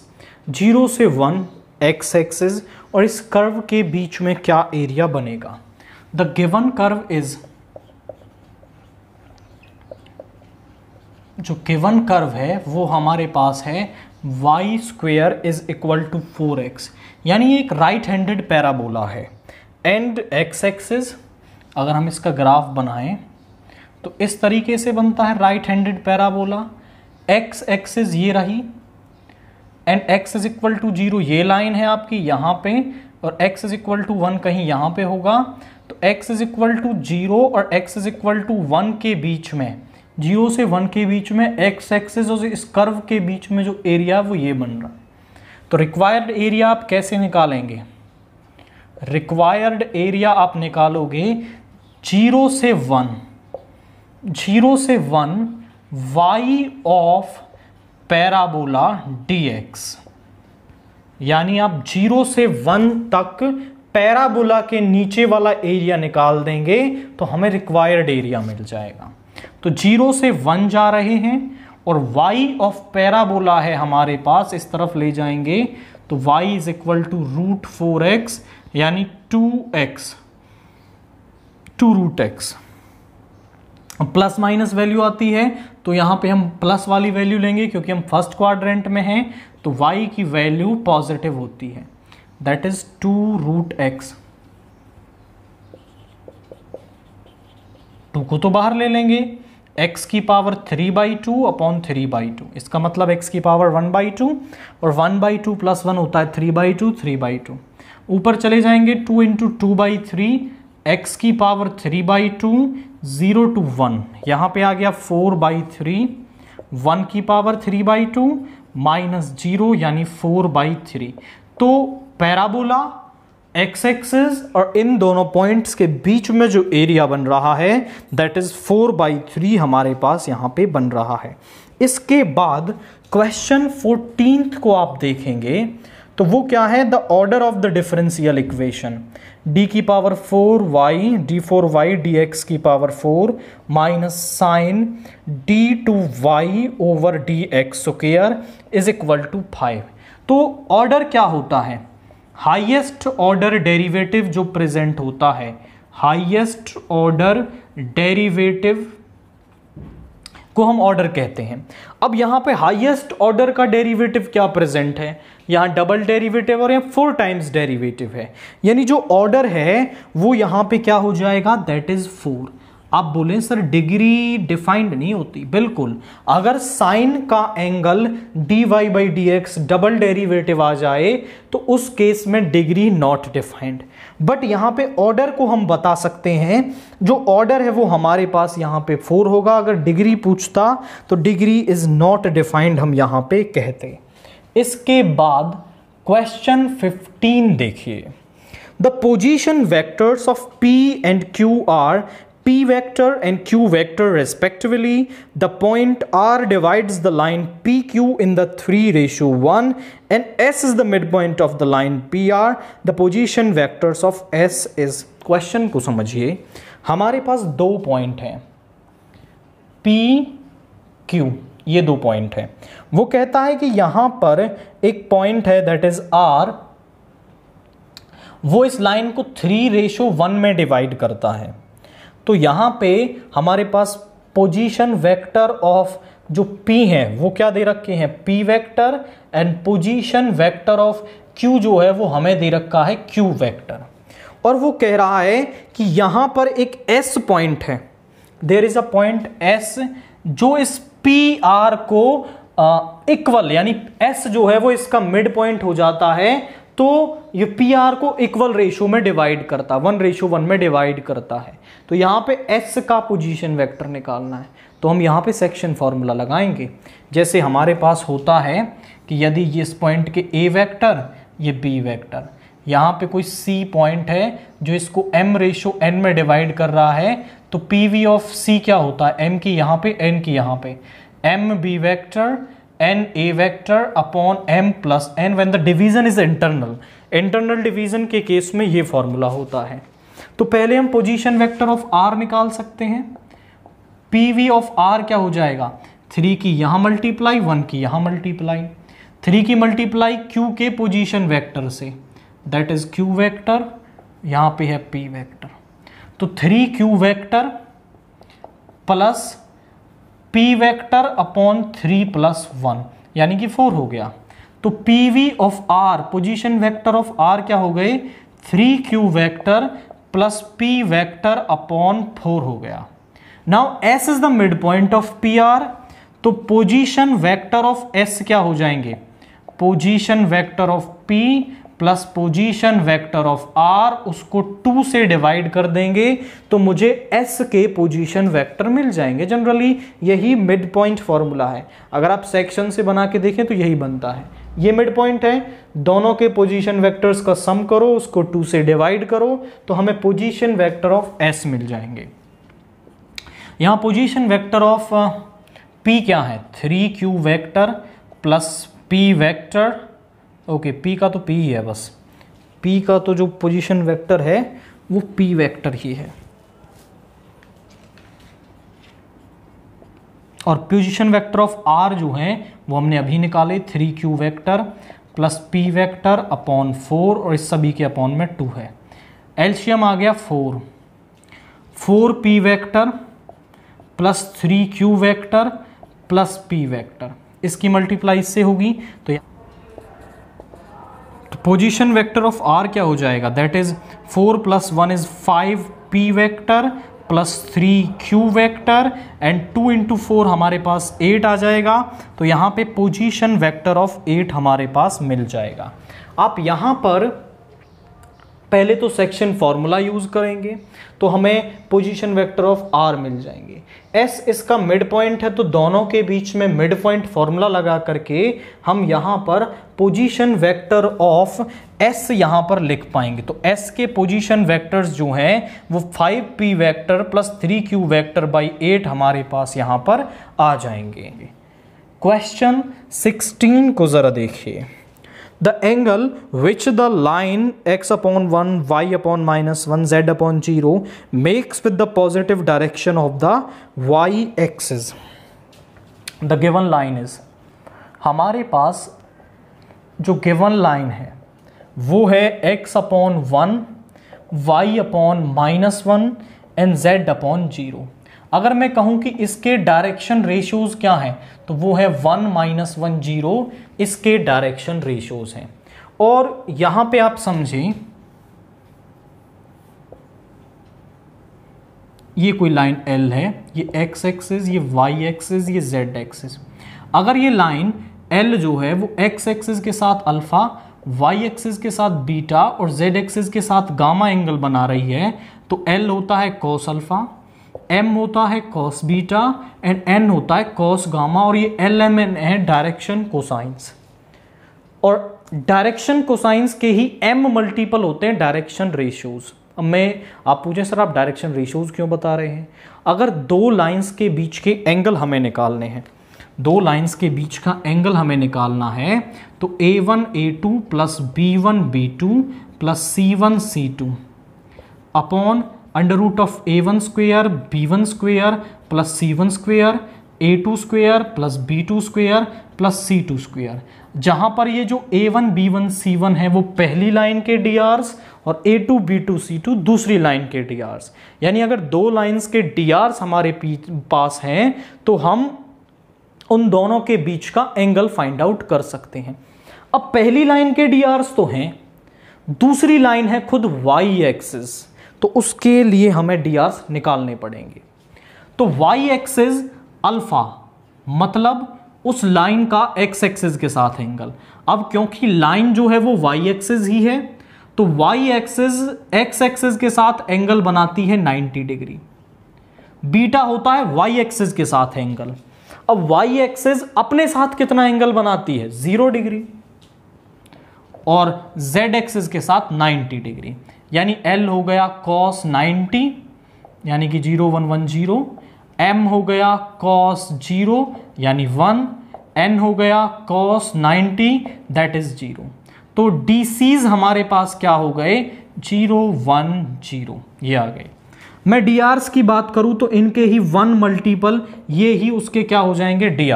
zero से one x axis और इस curve के बीच में क्या area बनेगा the given curve is जो given curve है वो हमारे पास है y square is equal to four x यानी एक राइट हैंडेड पैराबोला है एंड एक्स एक्सिस अगर हम इसका ग्राफ बनाएं तो इस तरीके से बनता है right handed parabola x axis ये रही and x is equal to zero ये लाइन है आपकी यहाँ पे और x is equal to one कहीं यहाँ पे होगा तो x is equal to zero और x is equal to one के बीच में जीरो से वन के बीच में एक्स एक्सेस और इस कर्व के बीच में जो एरिया वो ये बन रहा है तो रिक्वायर्ड एरिया आप कैसे निकालेंगे रिक्वायर्ड एरिया आप निकालोगे जीरो से वन जीरो से one y of parabola d x यानी आप जीरो से वन तक पैराबोला के नीचे वाला एरिया निकाल देंगे तो हमें रिक्वायर्ड एरिया मिल जाएगा तो जीरो से वन जा रहे हैं और y ऑफ पैराबोला है हमारे पास इस तरफ ले जाएंगे तो y is equal to root four x यानी two x two root x plus minus value आती है तो यहाँ पे हम प्लस वाली वैल्यू लेंगे क्योंकि हम फर्स्ट क्वाड्रेंट में हैं तो y की वैल्यू पॉजिटिव होती है that is two root x two को तो बाहर ले लेंगे एक्स की power three by two upon three by two इसका मतलब एक्स की पावर वन बाई टू और one by two plus one होता है three by two three by two ऊपर चले जाएंगे two into two by three x की power three by two zero to one यहाँ पर आ गया फोर बाई थ्री वन की power three by two minus zero यानी फोर बाई थ्री तो पैराबोला एक्स एक्सेस और इन दोनों पॉइंट्स के बीच में जो एरिया बन रहा है that is four by three हमारे पास यहाँ पे बन रहा है इसके बाद क्वेश्चन फोर्टीन को आप देखेंगे तो वो क्या है the order of the differential equation d की power four y d four y d x की power four minus sine d two y over d x square is equal to five तो ऑर्डर क्या होता है highest order derivative जो present होता है highest order derivative को हम ऑर्डर कहते हैं अब यहाँ पे हाईएस्ट ऑर्डर का डेरिवेटिव क्या प्रेजेंट है यहाँ डबल डेरिवेटिव और यहाँ फोर टाइम्स डेरिवेटिव है यानी जो ऑर्डर है वो यहाँ पे क्या हो जाएगा दैट इज फोर आप बोलें सर डिग्री डिफाइंड नहीं होती बिल्कुल अगर साइन का angle d y by d x double derivative आ जाए तो उस केस में डिग्री नॉट डिफाइंड बट यहाँ पे ऑर्डर को हम बता सकते हैं जो ऑर्डर है वो हमारे पास यहाँ पे फोर होगा अगर डिग्री पूछता तो डिग्री इज़ नॉट डिफाइंड हम यहाँ पे कहते इसके बाद क्वेश्चन फिफ्टीन देखिए the position vectors of P and Q R p vector and q vector respectively. The point R divides the line PQ in the 3 ratio 1 and S is the midpoint of the line PR. The position vectors of S is question ko samajhiye hamare paas do point hain P Q ये दो point हैं वो कहता है कि यहाँ पर एक पॉइंट है दैट इज R वो इस लाइन को थ्री रेशो वन में डिवाइड करता है तो यहाँ पे हमारे पास पोजीशन वेक्टर ऑफ जो P है वो क्या दे रखे हैं P vector and position vector of Q जो है वो हमें दे रखा है Q वेक्टर और वो कह रहा है कि यहाँ पर एक S पॉइंट है there is a point S जो इस पी आर को इक्वल यानी S जो है वो इसका मिड पॉइंट हो जाता है तो ये पी आर को इक्वल रेशो में डिवाइड करता वन रेशो वन में डिवाइड करता है तो यहाँ पे एस का पोजीशन वेक्टर निकालना है तो हम यहाँ पे सेक्शन फार्मूला लगाएंगे जैसे हमारे पास होता है कि यदि ये इस पॉइंट के ए वेक्टर ये बी वेक्टर यहाँ पे कोई सी पॉइंट है जो इसको एम रेशो एन में डिवाइड कर रहा है तो पी वी ऑफ सी क्या होता है एम की यहाँ पे एन की यहाँ पे M B vector n a vector upon m plus n when the division is internal internal division के केस में ये फॉर्मूला होता है तो पहले हम पोजिशन वैक्टर ऑफ r निकाल सकते हैं पी वी ऑफ आर क्या हो जाएगा थ्री की यहाँ मल्टीप्लाई वन की यहाँ मल्टीप्लाई थ्री की मल्टीप्लाई क्यू के पोजिशन वैक्टर से दैट इज क्यू वैक्टर यहाँ पे है पी वैक्टर तो three Q vector plus P vector upon three plus one यानी कि फोर हो गया तो P V of R position vector of R क्या हो गए three Q vector plus P vector upon four हो गया now S is the mid point of P R तो पोजिशन वैक्टर ऑफ एस क्या हो जाएंगे position vector of P plus position vector of R उसको टू से divide कर देंगे तो मुझे एस के पोजीशन वेक्टर मिल जाएंगे जनरली यही मिड पॉइंट फॉर्मूला है अगर आप सेक्शन से बना के देखें तो यही बनता है ये मिड पॉइंट है दोनों के पोजीशन वेक्टर्स का सम करो उसको टू से डिवाइड करो तो हमें पोजीशन वेक्टर ऑफ एस मिल जाएंगे यहाँ पोजीशन वेक्टर ऑफ पी क्या है three Q vector plus P vector okay P का तो पी ही है बस पी का तो जो पोजीशन वेक्टर है वो पी वेक्टर ही है और पोजीशन वेक्टर ऑफ आर जो है वो हमने अभी निकाले three Q vector plus P vector upon four और इस सभी के अपॉन में टू है एल्शियम आ गया four four P vector plus three Q vector plus P vector इसकी मल्टीप्लाई इससे होगी तो तो पोजिशन वेक्टर ऑफ आर क्या हो जाएगा that is four plus one is five P vector plus three Q vector and two into four हमारे पास एट आ जाएगा तो यहाँ पे पोजीशन वेक्टर ऑफ एट हमारे पास मिल जाएगा आप यहाँ पर पहले तो सेक्शन फार्मूला यूज़ करेंगे तो हमें पोजीशन वेक्टर ऑफ आर मिल जाएंगे एस इसका मिड पॉइंट है तो दोनों के बीच में मिड पॉइंट फार्मूला लगा करके हम यहाँ पर पोजीशन वेक्टर ऑफ एस यहां पर लिख पाएंगे तो एस के पोजीशन वेक्टर्स जो हैं वो five P vector plus three Q vector by eight हमारे पास यहां पर आ जाएंगे क्वेश्चन सिक्सटीन को ज़रा देखिए the angle which the line x upon one y upon minus one z upon zero makes with the positive direction of the y axis the given line is हमारे पास जो गिवन लाइन है वो है x upon one y upon minus one and z upon zero अगर मैं कहूं कि इसके डायरेक्शन रेशियोज क्या हैं तो वो है वन माइनस वन जीरो इसके डायरेक्शन रेशियोज हैं और यहां पे आप समझें ये कोई लाइन L है ये x एक्सिस ये y एक्सिस ये z एक्सिस अगर ये लाइन एल जो है वो एक्स एक्सिस के साथ अल्फा वाई एक्सिस के साथ बीटा और जेड एक्सिस के साथ गामा एंगल बना रही है तो एल होता है कॉस अल्फा एम होता है कॉस बीटा एंड एन होता है कॉस गामा और ये एल एम एन है डायरेक्शन कोसाइंस और डायरेक्शन कोसाइंस के ही एम मल्टीपल होते हैं डायरेक्शन रेशियोज़ अब मैं आप पूछे सर आप डायरेक्शन रेशियोज़ क्यों बता रहे हैं अगर दो लाइंस के बीच के एंगल हमें निकालने हैं दो लाइंस के बीच का एंगल हमें निकालना है तो a one A two plus b one b two plus c one c two upon under root of a one square b one square plus c one square a two square plus b two square plus c two square जहाँ पर ये जो a one b one c one है वो पहली line के D Rs और a to b two c two दूसरी लाइन के डी आर्स यानी अगर दो लाइन्स के डी आर्स हमारे पास हैं तो हम उन दोनों के बीच का एंगल फाइंड आउट कर सकते हैं अब पहली लाइन के डी तो हैं दूसरी लाइन है खुद वाई एक्सिस तो उसके लिए हमें डी निकालने पड़ेंगे तो वाई एक्सिस अल्फा मतलब उस लाइन का एक्स एक्सिस के साथ एंगल अब क्योंकि लाइन जो है वो वाई एक्सिस ही है तो वाई एक्सिस एक्स एक्सिस के साथ एंगल बनाती है 90 डिग्री बीटा होता है वाई एक्सिस के साथ एंगल अब वाई एक्सेस अपने साथ कितना एंगल बनाती है जीरो डिग्री और जेड एक्सेस के साथ 90 डिग्री यानी एल हो गया कॉस 90 यानी कि zero one one zero M हो गया कॉस जीरो यानी वन एन हो गया कॉस 90 दैट इज जीरो तो डी हमारे पास क्या हो गए जीरो वन जीरो ये आ गए मैं डी की बात करूँ तो इनके ही वन मल्टीपल ये ही उसके क्या हो जाएंगे डी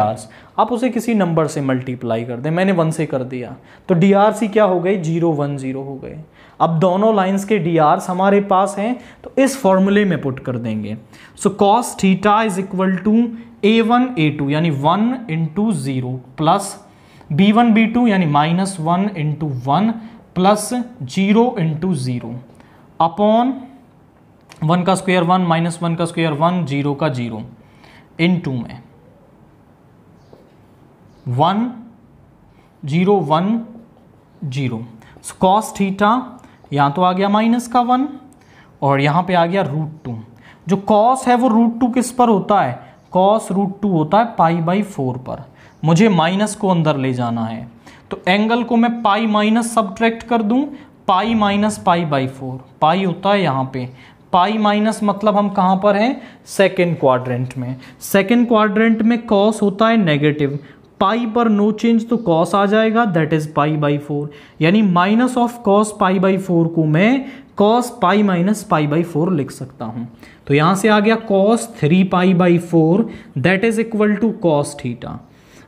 आप उसे किसी नंबर से मल्टीप्लाई कर दें मैंने वन से कर दिया तो डी क्या हो गई जीरो वन जीरो हो गए अब दोनों लाइंस के डी हमारे पास हैं तो इस फॉर्मूले में पुट कर देंगे so cos theta is equal to a one A two यानी one into zero plus b one b two यानी minus one into one plus zero into zero upon one का स्क्वायर वन माइनस वन का square one zero का zero into में one zero one zero cos theta यहाँ तो आ गया minus का one और यहाँ पे आ गया रूट टू जो कॉस है वो रूट टू किस पर होता है कॉस रूट टू होता है पाई बाई फोर पर मुझे माइनस को अंदर ले जाना है तो एंगल को मैं पाई माइनस सब्ट्रैक्ट कर दूँ pi minus pi by four pi होता है यहाँ पे पाई माइनस मतलब हम कहाँ पर हैं सेकेंड क्वाड्रेंट में सेकेंड क्वाड्रेंट में कॉस होता है नेगेटिव पाई पर नो चेंज तो कॉस आ जाएगा that is pi by four यानी minus of cos pi by four को मैं cos pi minus pi by four लिख सकता हूँ तो यहाँ से आ गया cos three pi by four that is equal to cos theta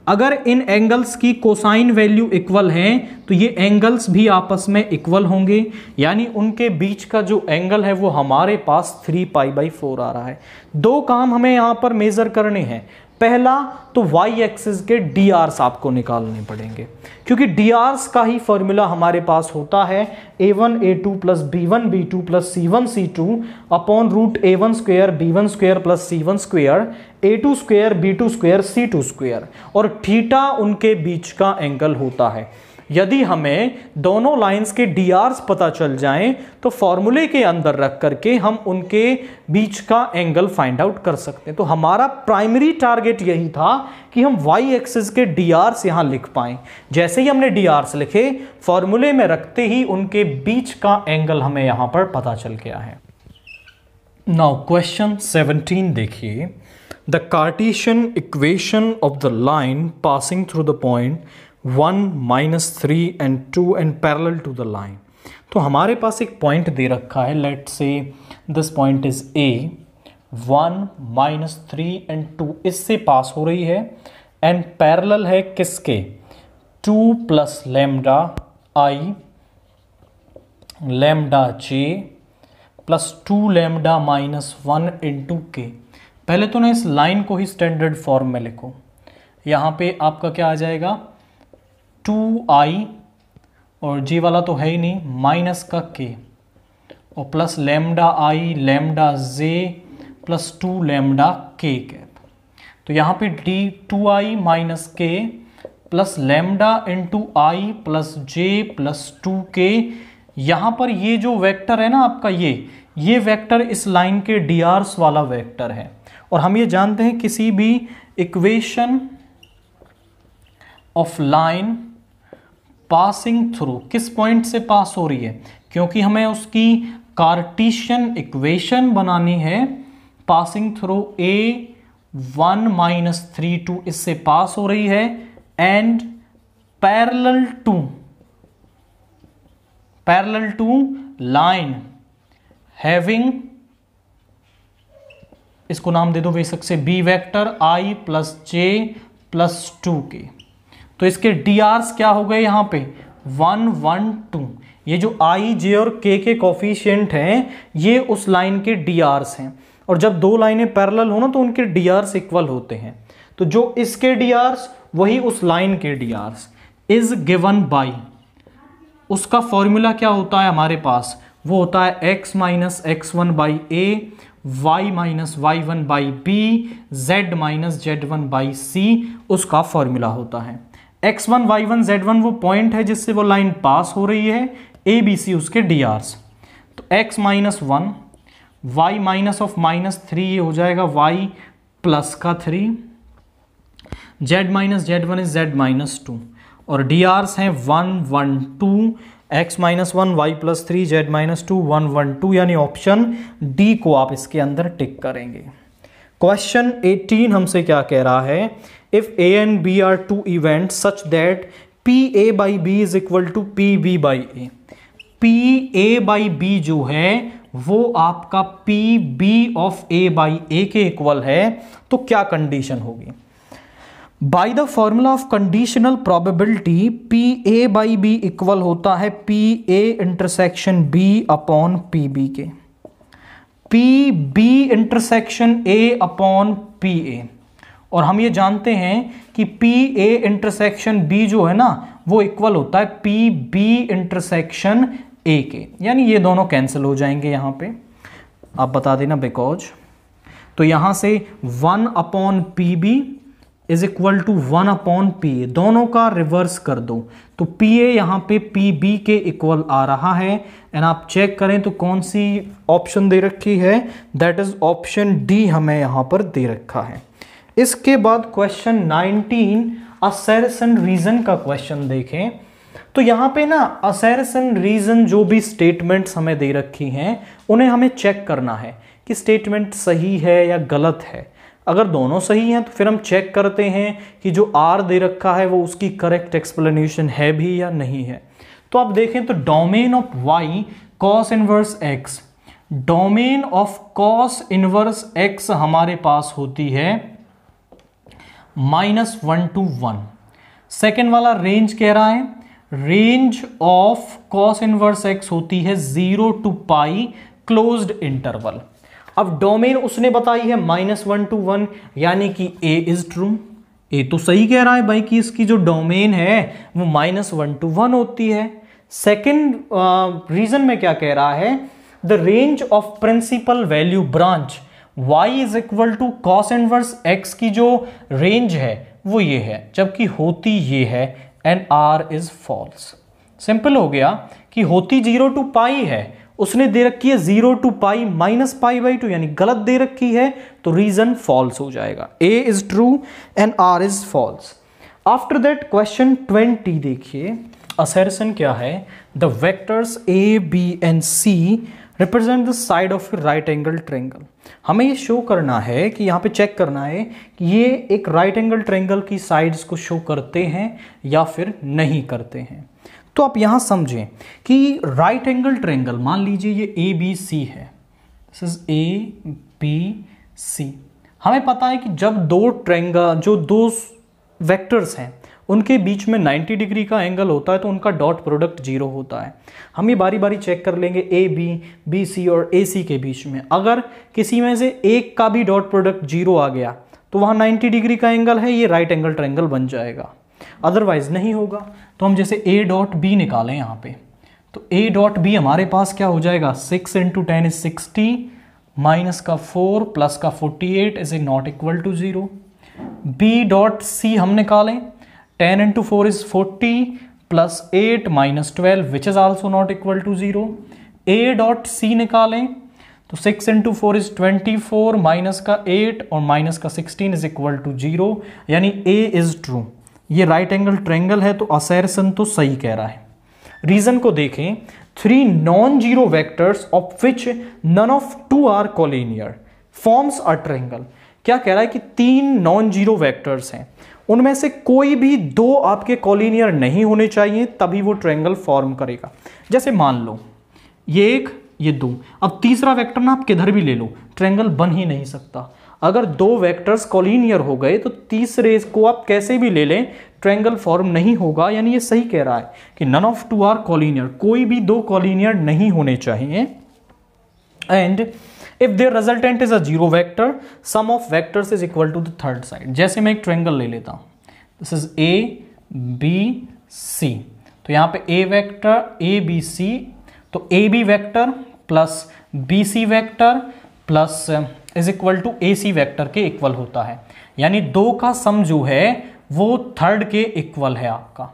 अगर इन एंगल्स की कोसाइन वैल्यू इक्वल हैं तो ये एंगल्स भी आपस में इक्वल होंगे यानी उनके बीच का जो एंगल है वो हमारे पास थ्री पाई बाई फोर आ रहा है दो काम हमें यहाँ पर मेज़र करने हैं पहला तो वाई एक्सिस के डी आर्स आपको निकालने पड़ेंगे क्योंकि डी आर्स का ही फॉर्मूला हमारे पास होता है ए one A two plus b one b two plus c one c two upon root a one square b one square plus c one square a two square b two square c two square और theta उनके बीच का angle होता है यदि हमें दोनों lines के डी पता चल जाएं तो फॉर्मूले के अंदर रख करके हम उनके बीच का एंगल फाइंड आउट कर सकते हैं तो हमारा प्राइमरी टारगेट यही था कि हम वाई एक्सिस के डी आर्स यहाँ लिख पाएं जैसे ही हमने डी आर्स लिखे फॉर्मूले में रखते ही उनके बीच का एंगल हमें यहाँ पर पता चल गया है नाउ क्वेश्चन 17 देखिए the Cartesian equation of the line passing through the point one minus three and two and parallel to the line तो हमारे पास एक पॉइंट दे रखा है let say this point is A one minus three and two इससे pass हो रही है and parallel है किसके two plus lambda i lambda j plus two lambda minus one into k पहले तो ना इस लाइन को ही स्टैंडर्ड फॉर्म में लिखो यहाँ पे आपका क्या आ जाएगा टू आई और जी वाला तो है ही नहीं माइनस का के और plus lambda i lambda j plus two lambda k cap तो यहाँ पे d two i minus k plus lambda into i plus j plus two k यहाँ पर ये जो वेक्टर है ना आपका ये ये वेक्टर इस लाइन के डी वाला वेक्टर है और हम ये जानते हैं किसी भी equation of line passing through किस पॉइंट से पास हो रही है क्योंकि हमें उसकी कार्टिशियन इक्वेशन बनानी है passing through A one minus three two इससे पास हो रही है and parallel to parallel to line having इसको नाम दे दो बेसक से B vector i plus j plus two k तो इसके डी क्या हो गए यहाँ पे वन वन टू ये जो आई जे और के के कॉफिशियंट हैं ये उस लाइन के डी हैं और जब दो लाइनें पैरेलल हो ना तो उनके डी इक्वल होते हैं तो जो इसके डी वही उस लाइन के डी इज गिवन बाई उसका फॉर्मूला क्या होता है हमारे पास वो होता है x minus x one by a y minus y one by b z minus z one by c उसका फॉर्मूला होता है x1 y1 z1 वो पॉइंट है जिससे वो लाइन पास हो रही है ए बी सी उसके डी आर्स तो x minus one y minus of minus three ये हो जाएगा y प्लस का three z minus z one is z minus two और डी आर्स हैं one one two x minus one y plus three z minus two one one two यानी option d को आप इसके अंदर टिक करेंगे क्वेश्चन 18 हमसे क्या कह रहा है if A and B are two events such that PA by B is equal to PB by A PA by B जो है वो आपका P B of A by A के इक्वल है तो क्या कंडीशन होगी by the formula of conditional probability P A by B equal होता है P A intersection B upon P B के P B intersection A upon P A और हम ये जानते हैं कि पी ए इंटरसेक्शन बी जो है ना वो इक्वल होता है पी बी इंटरसेक्शन ए के यानी ये दोनों कैंसिल हो जाएंगे यहाँ पे आप बता देना बिकॉज तो यहाँ से one upon P B is equal to one upon P A दोनों का रिवर्स कर दो तो पी ए यहाँ पे पी बी के इक्वल आ रहा है एंड आप चेक करें तो कौन सी ऑप्शन दे रखी है दैट इज ऑप्शन डी हमें यहाँ पर दे रखा है इसके बाद क्वेश्चन 19 असैरसन रीजन का क्वेश्चन देखें तो यहाँ पे ना असैरसन रीजन जो भी स्टेटमेंट्स हमें दे रखी हैं उन्हें हमें चेक करना है कि स्टेटमेंट सही है या गलत है अगर दोनों सही हैं तो फिर हम चेक करते हैं कि जो आर दे रखा है वो उसकी करेक्ट एक्सप्लेनेशन है भी या नहीं है तो आप देखें तो domain of y cos inverse x domain of cos inverse x हमारे पास होती है minus one to one second वाला रेंज कह रहा है range of cos inverse x होती है zero to pi closed interval अब डोमेन उसने बताई है माइनस वन टू वन यानी कि ए इज ट्रू ए तो सही कह रहा है भाई कि इसकी जो डोमेन है वो माइनस वन टू वन होती है सेकेंड रीजन uh, में क्या कह रहा है the range of principal value branch y is equal to cos inverse x की जो रेंज है वो ये है जबकि होती ये है and R is false simple हो गया कि होती जीरो टू पाई है उसने दे रखी है zero to pi minus pi by two यानी गलत दे रखी है तो रीजन फॉल्स हो जाएगा A is true and R is false after that question twenty देखिए असरसन क्या है the vectors A B and C represent the side of right angle triangle हमें ये शो करना है कि यहाँ पे चेक करना है कि ये एक राइट एंगल ट्रेंगल की साइड्स को शो करते हैं या फिर नहीं करते हैं तो आप यहाँ समझें कि राइट एंगल ट्रेंगल मान लीजिए ये ए बी सी है this is A B C हमें पता है कि जब दो ट्रेंगल जो दो वेक्टर्स हैं उनके बीच में 90 डिग्री का एंगल होता है तो उनका डॉट प्रोडक्ट जीरो होता है हम ये बारी बारी चेक कर लेंगे ए बी बी सी और ए सी के बीच में अगर किसी में से एक का भी डॉट प्रोडक्ट जीरो आ गया तो वहाँ 90 डिग्री का एंगल है ये राइट एंगल ट्रैंगल बन जाएगा अदरवाइज नहीं होगा तो हम जैसे ए डॉट बी निकालें यहाँ पे तो ए डॉट बी हमारे पास क्या हो जाएगा six into ten is sixty minus का फोर प्लस का forty eight is a not equal to zero B dot C हम निकालें 10 into 4 is 40 plus 8 minus 12 which is also not equal to 0 a dot c निकालें तो 6 into four is twenty four minus का 8 और minus का 16 is equal to zero यानी A is true ये right angle triangle है तो असैरसन तो सही कह रहा है रीजन को देखें three non zero vectors of which none of two are collinear forms a triangle क्या कह रहा है कि तीन नॉन जीरो वेक्टर्स हैं उनमें से कोई भी दो आपके कॉलिनियर नहीं होने चाहिए तभी वो ट्रेंगल फॉर्म करेगा जैसे मान लो ये एक ये दो अब तीसरा वेक्टर ना आप किधर भी ले लो ट्रेंगल बन ही नहीं सकता अगर दो वेक्टर्स कॉलिनियर हो गए तो तीसरे को आप कैसे भी ले लें ट्रेंगल फॉर्म नहीं होगा यानी ये सही कह रहा है कि none of two are collinear कोई भी दो कॉलिनियर नहीं होने चाहिए and if their resultant is a zero vector sum of vectors is equal to the third side जैसे मैं एक ट्रेंगल ले लेता हूँ this is A B C तो यहाँ पे A vector A B C तो A B vector plus B C vector plus is equal to A C vector के इक्वल होता है यानी दो का सम जो है वो थर्ड के इक्वल है आपका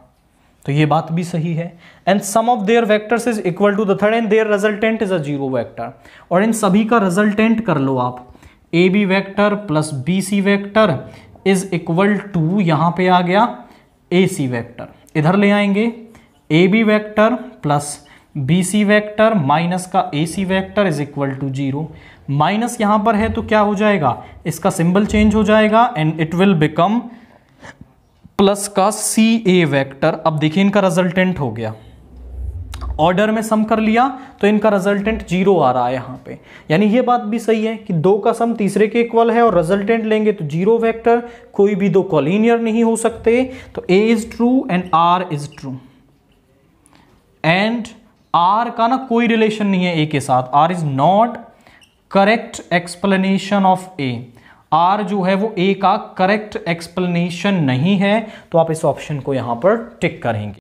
तो ये बात भी सही है and sum of their vectors is equal to the third and their resultant is a zero vector और इन सभी का रिजल्टेंट कर लो आप A B vector plus B C vector is equal to यहाँ पे आ गया ए सी वैक्टर इधर ले आएंगे A B vector plus B C vector minus का A C vector is equal to zero minus यहाँ पर है तो क्या हो जाएगा इसका सिंबल चेंज हो जाएगा and it will become plus का सी ए वैक्टर अब देखिए इनका रिजल्टेंट हो गया ऑर्डर में सम कर लिया तो इनका रिजल्टेंट जीरो आ रहा है यहाँ पे यानी ये बात भी सही है कि दो का सम तीसरे के इक्वल है और रिजल्टेंट लेंगे तो जीरो वेक्टर कोई भी दो कॉलिनियर नहीं हो सकते तो A is true and R is true and R का ना कोई रिलेशन नहीं है ए के साथ R is not correct explanation of A R जो है वो ए का करेक्ट एक्सप्लेनेशन नहीं है तो आप इस ऑप्शन को यहां पर टिक करेंगे